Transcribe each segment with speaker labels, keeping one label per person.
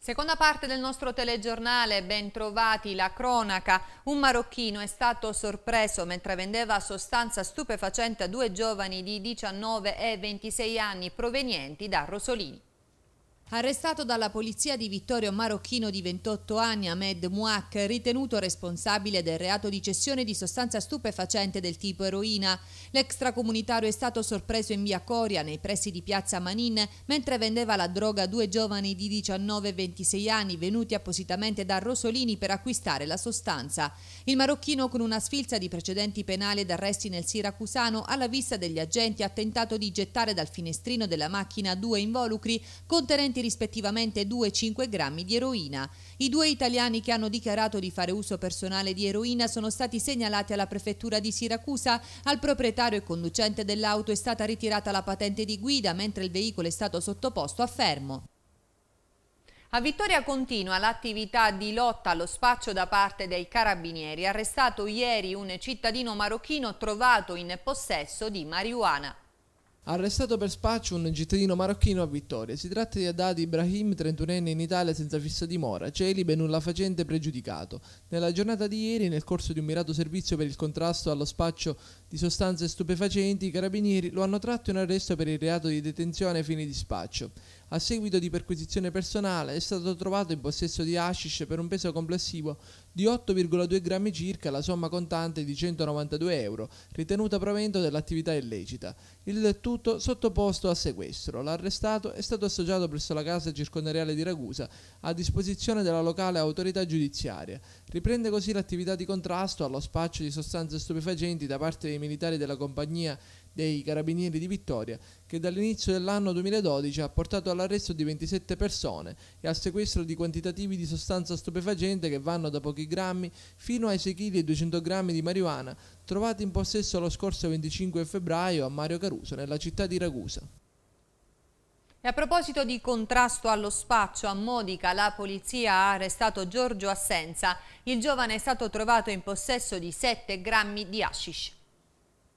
Speaker 1: Seconda parte del nostro telegiornale, bentrovati la cronaca. Un marocchino è stato sorpreso mentre vendeva sostanza stupefacente a due giovani di 19 e 26 anni provenienti da Rosolini. Arrestato dalla polizia di Vittorio Marocchino di 28 anni, Ahmed Mouak, ritenuto responsabile del reato di cessione di sostanza stupefacente del tipo eroina, l'extracomunitario è stato sorpreso in via Coria, nei pressi di piazza Manin, mentre vendeva la droga a due giovani di 19 e 26 anni venuti appositamente da Rosolini per acquistare la sostanza. Il marocchino, con una sfilza di precedenti penali ed arresti nel Siracusano, alla vista degli agenti ha tentato di gettare dal finestrino della macchina due involucri contenenti presenti rispettivamente 2 e 5 grammi di eroina. I due italiani che hanno dichiarato di fare uso personale di eroina sono stati segnalati alla prefettura di Siracusa. Al proprietario e conducente dell'auto è stata ritirata la patente di guida mentre il veicolo è stato sottoposto a fermo. A Vittoria continua l'attività di lotta allo spaccio da parte dei carabinieri. Arrestato ieri un cittadino marocchino trovato in possesso di marijuana.
Speaker 2: Arrestato per spaccio un cittadino marocchino a Vittoria. Si tratta di Haddad Ibrahim, 31enne in Italia senza fissa dimora, celibe nulla facente pregiudicato. Nella giornata di ieri, nel corso di un mirato servizio per il contrasto allo spaccio di sostanze stupefacenti, i carabinieri lo hanno tratto in arresto per il reato di detenzione ai fini di spaccio a seguito di perquisizione personale è stato trovato in possesso di hashish per un peso complessivo di 8,2 grammi circa la somma contante di 192 euro, ritenuta provento dell'attività illecita. Il tutto sottoposto a sequestro. L'arrestato è stato associato presso la casa circondariale di Ragusa a disposizione della locale autorità giudiziaria. Riprende così l'attività di contrasto allo spaccio di sostanze stupefacenti da parte dei militari della compagnia dei Carabinieri di Vittoria che dall'inizio dell'anno 2012 ha portato all'arresto di 27 persone e al sequestro di quantitativi di sostanza stupefacente che vanno da pochi grammi fino ai 6,2 kg di marijuana trovati in possesso lo scorso 25 febbraio a Mario Caruso nella città di Ragusa.
Speaker 1: E a proposito di contrasto allo spaccio, a Modica la polizia ha arrestato Giorgio Assenza. Il giovane è stato trovato in possesso di 7 grammi di hashish.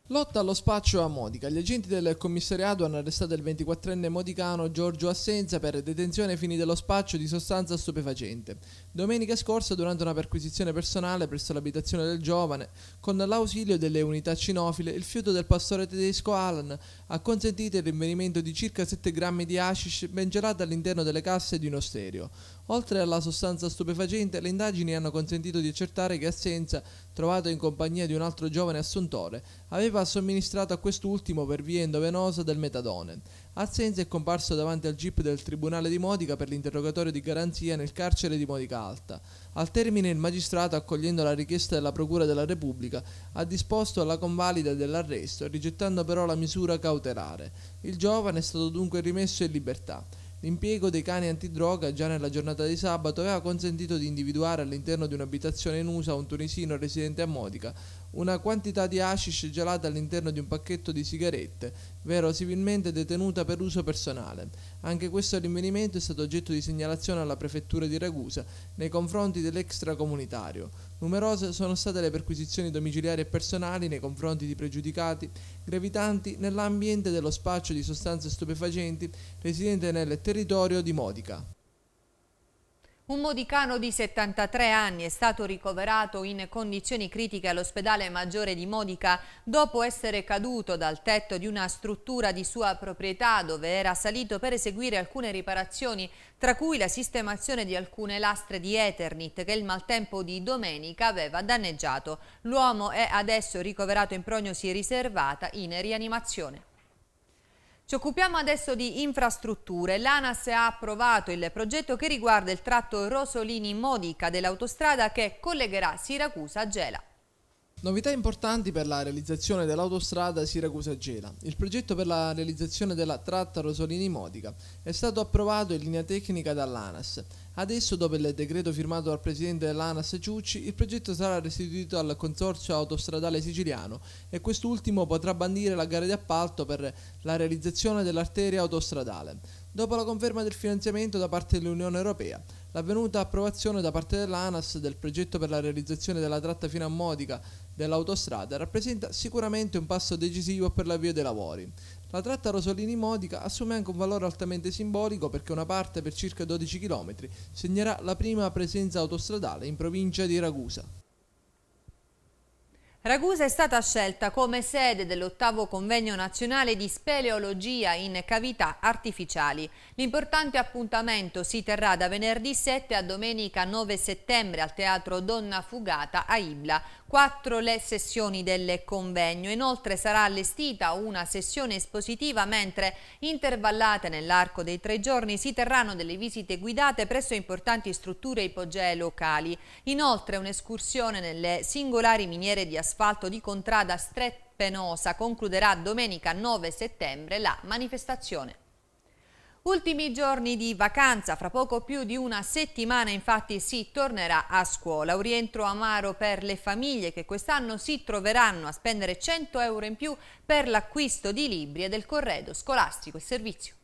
Speaker 2: Lotta allo spaccio a Modica. Gli agenti del commissariato hanno arrestato il 24enne modicano Giorgio Assenza per detenzione ai fini dello spaccio di sostanza stupefacente. Domenica scorsa, durante una perquisizione personale presso l'abitazione del giovane, con l'ausilio delle unità cinofile, il fiuto del pastore tedesco Alan ha consentito il rinvenimento di circa 7 grammi di hashish ben gelato all'interno delle casse di uno stereo. Oltre alla sostanza stupefacente, le indagini hanno consentito di accertare che Assenza, trovato in compagnia di un altro giovane assuntore, aveva somministrato a quest'ultimo per via endovenosa del metadone. Assenza è comparso davanti al GIP del Tribunale di Modica per l'interrogatorio di garanzia nel carcere di Modica Alta. Al termine il magistrato, accogliendo la richiesta della Procura della Repubblica, ha disposto la convalida dell'arresto, rigettando però la misura cautelare. Il giovane è stato dunque rimesso in libertà. L'impiego dei cani antidroga già nella giornata di sabato aveva consentito di individuare all'interno di un'abitazione in USA un tunisino residente a Modica, una quantità di hashish gelata all'interno di un pacchetto di sigarette, verosimilmente detenuta per uso personale. Anche questo rinvenimento è stato oggetto di segnalazione alla prefettura di Ragusa nei confronti dell'extracomunitario. Numerose sono state le perquisizioni domiciliari e personali nei confronti di pregiudicati gravitanti nell'ambiente dello spaccio di sostanze stupefacenti residente nel territorio di Modica.
Speaker 1: Un modicano di 73 anni è stato ricoverato in condizioni critiche all'ospedale maggiore di Modica dopo essere caduto dal tetto di una struttura di sua proprietà dove era salito per eseguire alcune riparazioni, tra cui la sistemazione di alcune lastre di Eternit che il maltempo di domenica aveva danneggiato. L'uomo è adesso ricoverato in prognosi riservata in rianimazione. Ci occupiamo adesso di infrastrutture. L'ANAS ha approvato il progetto che riguarda il tratto Rosolini-Modica dell'autostrada che collegherà Siracusa a Gela. Novità
Speaker 2: importanti per la realizzazione dell'autostrada Siracusa-Gela. Il progetto per la realizzazione della tratta Rosolini-Modica è stato approvato in linea tecnica dall'ANAS. Adesso, dopo il decreto firmato dal presidente dell'ANAS Ciucci, il progetto sarà restituito al Consorzio Autostradale Siciliano e quest'ultimo potrà bandire la gara di appalto per la realizzazione dell'arteria autostradale. Dopo la conferma del finanziamento da parte dell'Unione Europea, l'avvenuta approvazione da parte dell'ANAS del progetto per la realizzazione della tratta fino a Modica dell'autostrada rappresenta sicuramente un passo decisivo per l'avvio dei lavori. La tratta Rosolini-Modica assume anche un valore altamente simbolico perché una parte per circa 12 km segnerà la prima presenza autostradale in provincia di Ragusa.
Speaker 1: Ragusa è stata scelta come sede dell'ottavo convegno nazionale di speleologia in cavità artificiali. L'importante appuntamento si terrà da venerdì 7 a domenica 9 settembre al Teatro Donna Fugata a Ibla. Quattro le sessioni del convegno. Inoltre sarà allestita una sessione espositiva mentre intervallate nell'arco dei tre giorni si terranno delle visite guidate presso importanti strutture ipogee locali. Inoltre un'escursione nelle singolari miniere di assunzione asfalto di Contrada Streppenosa concluderà domenica 9 settembre la manifestazione. Ultimi giorni di vacanza, fra poco più di una settimana infatti si tornerà a scuola. Un rientro amaro per le famiglie che quest'anno si troveranno a spendere 100 euro in più per l'acquisto di libri e del corredo scolastico e servizio.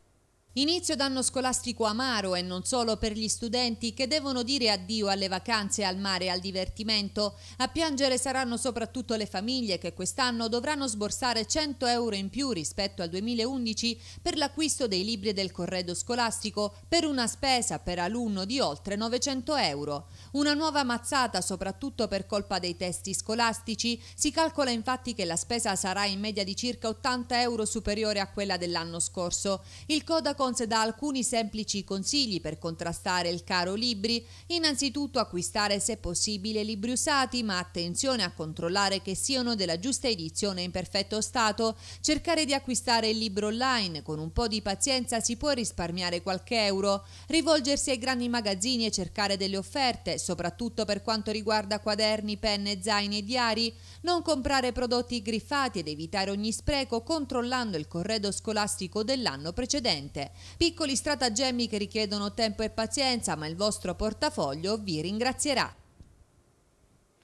Speaker 1: Inizio d'anno scolastico amaro e non solo per gli studenti che devono dire addio alle vacanze al mare e al divertimento. A piangere saranno soprattutto le famiglie che quest'anno dovranno sborsare 100 euro in più rispetto al 2011 per l'acquisto dei libri del corredo scolastico per una spesa per alunno di oltre 900 euro. Una nuova mazzata, soprattutto per colpa dei testi scolastici, si calcola infatti che la spesa sarà in media di circa 80 euro superiore a quella dell'anno scorso. Il Codacons dà alcuni semplici consigli per contrastare il caro libri, innanzitutto acquistare se possibile libri usati, ma attenzione a controllare che siano della giusta edizione in perfetto stato, cercare di acquistare il libro online, con un po' di pazienza si può risparmiare qualche euro, rivolgersi ai grandi magazzini e cercare delle offerte, soprattutto per quanto riguarda quaderni, penne, zaini e diari, non comprare prodotti griffati ed evitare ogni spreco controllando il corredo scolastico dell'anno precedente. Piccoli stratagemmi che richiedono tempo e pazienza, ma il vostro portafoglio vi ringrazierà.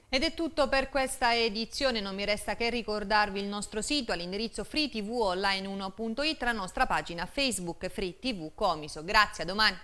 Speaker 1: Ed è tutto per questa edizione, non mi resta che ricordarvi il nostro sito all'indirizzo freetvonline1.it, 1 la nostra pagina Facebook Free Comiso. Grazie, a domani!